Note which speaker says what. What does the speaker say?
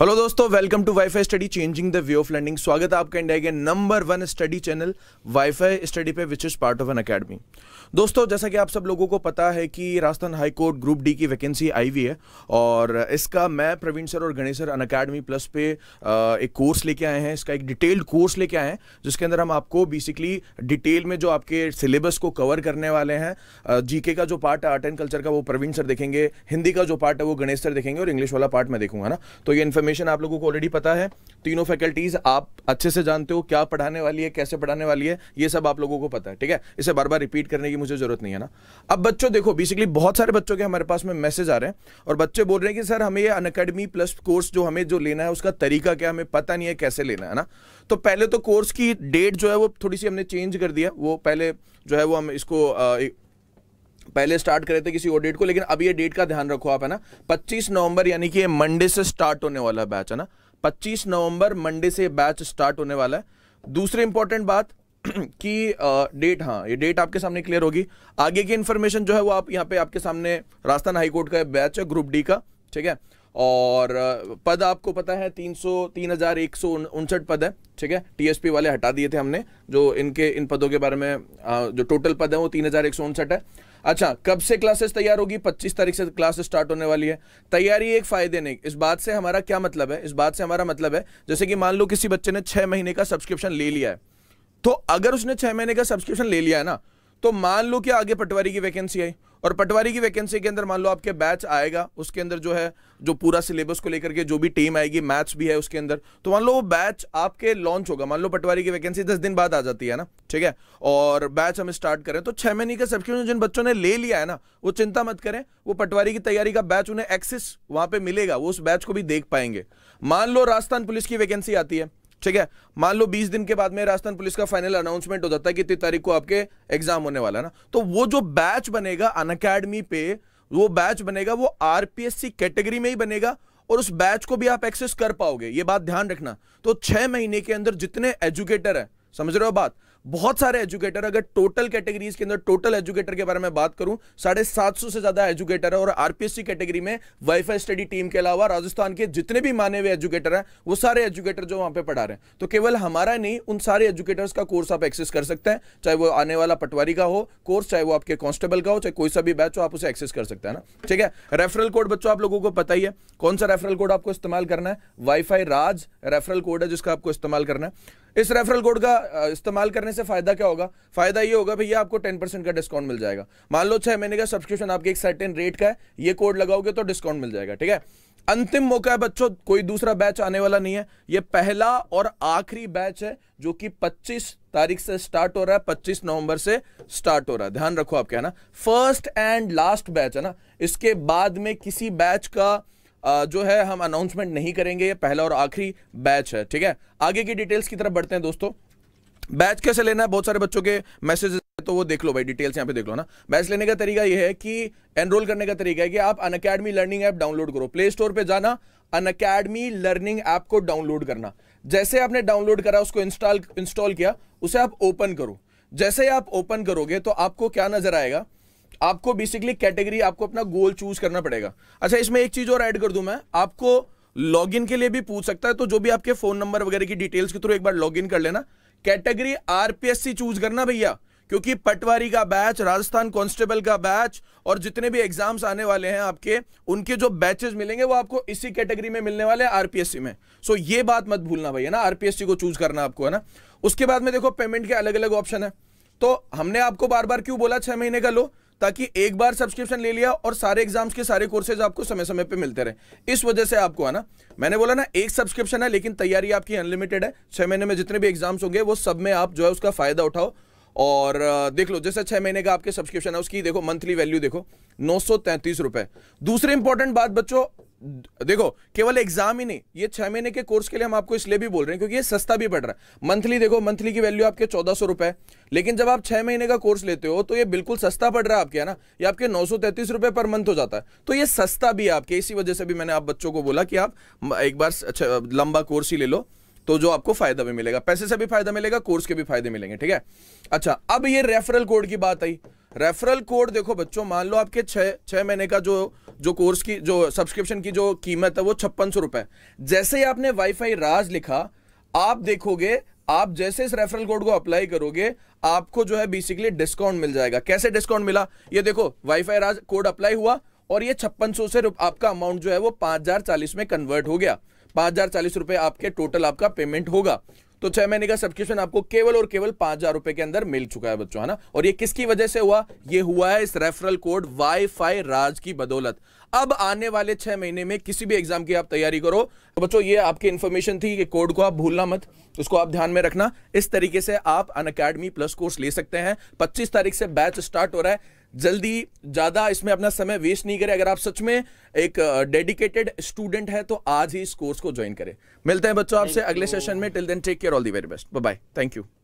Speaker 1: hello दोस्तों welcome to WiFi study changing the way of learning स्वागत है आपका इंडिया के number one study channel WiFi study पे which is part of Unacademy दोस्तों जैसा कि आप सब लोगों को पता है कि Rajasthan high court group D की वैकेंसी आई हुई है और इसका मैं प्रवीण सर और Ganesh sir Unacademy plus पे एक कोर्स लेके आए हैं इसका एक डिटेल्ड कोर्स लेके आए हैं जिसके अंदर हम आपको बेसिकली डिटेल में जो आपके सिलेबस को कवर करने वाले हैं जी का जो पार्ट है आर्ट एंड कल्चर का वो प्रवीण सर देखेंगे हिंदी का जो पार्ट है वो गणेश सर देखेंगे और इंग्लिश वाला पार्ट मैं देखूंगा ना तो ये इन्फॉर्मेशन इन्फॉर्मेशन आप लोगों को ऑलरेडी पता है तीनों फैकल्टीज आप अच्छे से जानते हो क्या पढ़ाने वाली है कैसे पढ़ाने वाली है ये सब आप लोगों को पता है ठीक है इसे बार बार रिपीट करने की मुझे जरूरत नहीं है ना अब बच्चों देखो बेसिकली बहुत सारे बच्चों के हमारे पास में मैसेज आ रहे हैं और बच्चे बोल रहे हैं कि सर हमें ये अनकेडमी प्लस कोर्स जो हमें जो लेना है उसका तरीका क्या हमें पता नहीं है कैसे लेना है ना तो पहले तो कोर्स की डेट जो है वो थोड़ी सी हमने चेंज कर दिया वो पहले जो है वो हम इसको पहले स्टार्ट करे थे किसी और डेट को लेकिन अब ये डेट का ध्यान रखो आप है ना 25 नवंबर यानी कि ये मंडे से स्टार्ट होने वाला बैच है ना 25 नवंबर मंडे से बैच स्टार्ट होने वाला है दूसरी इंपॉर्टेंट बात कि डेट हाँ ये डेट आपके सामने क्लियर होगी आगे की इंफॉर्मेशन जो है वो आप यहाँ पे आपके सामने राजस्थान हाईकोर्ट का बैच है ग्रुप डी का ठीक है और पद आपको पता है तीन सौ तीन हजार एक सौ उनसठ पद है ठीक है टीएसपी वाले हटा दिए थे हमने जो इनके इन पदों के बारे में जो टोटल पद है वो तीन हजार एक सौ उनसठ है अच्छा कब से क्लासेस तैयार होगी 25 तारीख से क्लासेस स्टार्ट होने वाली है तैयारी एक फायदे नहीं इस बात से हमारा क्या मतलब है इस बात से हमारा मतलब है जैसे कि मान लो किसी बच्चे ने छह महीने का सब्सक्रिप्शन ले लिया है तो अगर उसने छह महीने का सब्सक्रिप्शन ले लिया है ना तो मान लो कि आगे पटवारी की वैकेंसी आई और पटवारी की वैकेंसी के अंदर मान लो आपके बैच आएगा उसके अंदर जो है जो पूरा सिलेबस को लेकर के जो भी टीम आएगी मैथ्स भी है उसके अंदर तो मान लो वो बैच आपके लॉन्च होगा मान लो पटवारी की वैकेंसी दस दिन बाद आ जाती है ना ठीक है और बैच हम स्टार्ट करें तो छह महीने का सब्सक्रिप्शन जिन बच्चों ने ले लिया है ना वो चिंता मत करें वो पटवारी की तैयारी का बैच उन्हें एक्सेस वहां पर मिलेगा वो उस बैच को भी देख पाएंगे मान लो राजस्थान पुलिस की वैकेंसी आती है ठीक है मान लो 20 दिन के बाद में राजस्थान पुलिस का फाइनल अनाउंसमेंट हो जाता है कि इतनी तारीख को आपके एग्जाम होने वाला है ना तो वो जो बैच बनेगा अन पे वो बैच बनेगा वो आरपीएससी कैटेगरी में ही बनेगा और उस बैच को भी आप एक्सेस कर पाओगे ये बात ध्यान रखना तो छह महीने के अंदर जितने एजुकेटर हैं समझ रहे हो बात बहुत सारे एजुकेटर अगर टोटल कैटेगरीज के अंदर टोटल एजुकेटर के बारे में बात करूं साढ़े सात सौ से ज्यादा एजुकेटर है और आरपीएससी कैटेगरी में वाईफाई स्टडी टीम के अलावा राजस्थान के जितने भी माने हुए एजुकेटर हैं वो सारे एजुकेटर जो वहां पे पढ़ा रहे हैं तो केवल हमारा नहीं उन सारे एजुकेटर्स का कोर्स आप एक्सेस कर सकते हैं चाहे वो आने वाला पटवारी का हो कोर्स चाहे वो आपके कॉन्स्टेबल का हो चाहे कोई सा भी बैच हो आप उसे एक्सेस कर सकते हैं ना ठीक है रेफरल कोड बच्चों आप लोगों को पता ही है कौन सा रेफरल कोड आपको इस्तेमाल करना है वाईफाई राज रेफरल कोड है जिसका आपको इस्तेमाल करना है इस रेफरल कोड का इस्तेमाल करने से फायदा क्या होगा फायदा ये होगा भैया आपको टेन परसेंट का डिस्काउंट मिल जाएगा मान लो छह महीने का सब्सक्रिप्शन आपके एक सर्टेन रेट का है ये कोड लगाओगे तो डिस्काउंट मिल जाएगा ठीक है अंतिम मौका है बच्चों कोई दूसरा बैच आने वाला नहीं है ये पहला और आखिरी बैच है जो कि 25 तारीख से स्टार्ट हो रहा है 25 नवंबर से स्टार्ट हो रहा है ध्यान रखो आपके है ना फर्स्ट एंड लास्ट बैच है ना इसके बाद में किसी बैच का जो है हम अनाउंसमेंट नहीं करेंगे ये पहला और आखिरी बैच है ठीक है आगे की डिटेल्स की तरफ बढ़ते हैं दोस्तों बैच कैसे लेना है बहुत सारे बच्चों के मैसेज तो वो देख लो भाई डिटेल्स यहाँ पे देख लो ना बैच लेने का तरीका ये है कि एनरोल करने का तरीका है कि आप अन लर्निंग ऐप डाउनलोड करो प्ले स्टोर पर जाना अन लर्निंग ऐप को डाउनलोड करना जैसे आपने डाउनलोड करा उसको इंस्टॉल इंस्टॉल किया उसे आप ओपन करो जैसे आप ओपन करोगे तो आपको क्या नजर आएगा आपको बेसिकली कैटेगरी आपको अपना गोल चूज करना पड़ेगा अच्छा इसमें एक चीज और ऐड कर दूं मैं आपको लॉगिन के लिए भी पूछ सकता है तो जो भी आपके फोन नंबर वगैरह की डिटेल्स के थ्रू एक बार लॉगिन कर लेना कैटेगरी आरपीएससी चूज करना भैया क्योंकि पटवारी का बैच राजस्थान कांस्टेबल का बैच और जितने भी एग्जाम्स आने वाले हैं आपके उनके जो बैचेस मिलेंगे वो आपको इसी कैटेगरी में मिलने वाले हैं आरपीएससी में सो ये बात मत भूलना भैया ना आरपीएससी को चूज करना आपको है ना उसके बाद में देखो पेमेंट के अलग अलग ऑप्शन है तो हमने आपको बार बार क्यों बोला छह महीने का लो ताकि एक बार सब्सक्रिप्शन ले लिया और सारे एग्जाम्स के सारे कोर्सेज आपको समय समय पे मिलते रहे इस वजह से आपको ना मैंने बोला ना एक सब्सक्रिप्शन है लेकिन तैयारी आपकी अनलिमिटेड है छह महीने में जितने भी एग्जाम्स होंगे वो सब में आप जो है उसका फायदा उठाओ और देख लो जैसे छह महीने का आपके सब्सक्रिप्शन है उसकी देखो मंथली वैल्यू देखो नौ सौ दूसरी इंपॉर्टेंट बात बच्चों देखो केवल एग्जाम ही नहीं ये छह महीने के कोर्स के लिए हम आपको इसलिए भी बोल रहे हैं क्योंकि ये सस्ता भी पड़ रहा है मंथली देखो मंथली की वैल्यू आपके चौदह सौ रुपए लेकिन जब आप छह महीने का कोर्स लेते हो तो ये बिल्कुल सस्ता पड़ रहा है आपके है ना ये आपके नौ सौ तैतीस रुपए पर मंथ हो जाता है तो ये सस्ता भी है आपके इसी वजह से भी मैंने आप बच्चों को बोला कि आप एक बार अच्छा, लंबा कोर्स ही ले लो तो जो आपको फायदा भी मिलेगा पैसे से भी फायदा मिलेगा कोर्स के भी फायदे मिलेंगे ठीक है अच्छा अब ये रेफरल कोड की बात आई रेफरल कोड देखो बच्चों मान लो आपके छह छः महीने का जो जो कोर्स की जो सब्सक्रिप्शन की जो कीमत है वो छप्पन सौ रुपए जैसे ही आपने वाईफाई राज लिखा आप देखोगे आप जैसे इस रेफरल कोड को अप्लाई करोगे आपको जो है बेसिकली डिस्काउंट मिल जाएगा कैसे डिस्काउंट मिला ये देखो वाईफाई राज कोड अप्लाई हुआ और ये छप्पन सौ से आपका अमाउंट जो है वो पांच में कन्वर्ट हो गया पांच आपके टोटल आपका पेमेंट होगा तो छह महीने का सब्सक्रिप्शन आपको केवल और केवल पांच हजार रुपए के अंदर मिल चुका है बच्चों है ना और ये किसकी वजह से हुआ ये हुआ है इस रेफरल कोड वाई राज की बदौलत अब आने वाले छह महीने में किसी भी एग्जाम की आप तैयारी करो तो बच्चों ये आपकी इन्फॉर्मेशन थी कि कोड को आप भूलना मत उसको आप ध्यान में रखना इस तरीके से आप अन प्लस कोर्स ले सकते हैं पच्चीस तारीख से बैच स्टार्ट हो रहा है जल्दी ज़्यादा इसमें अपना समय वेस्ट नहीं करें अगर आप सच में एक डेडिकेटेड स्टूडेंट है तो आज ही इस कोर्स को ज्वाइन करें मिलते हैं बच्चों आपसे अगले सेशन में till then take care all the very best bye thank you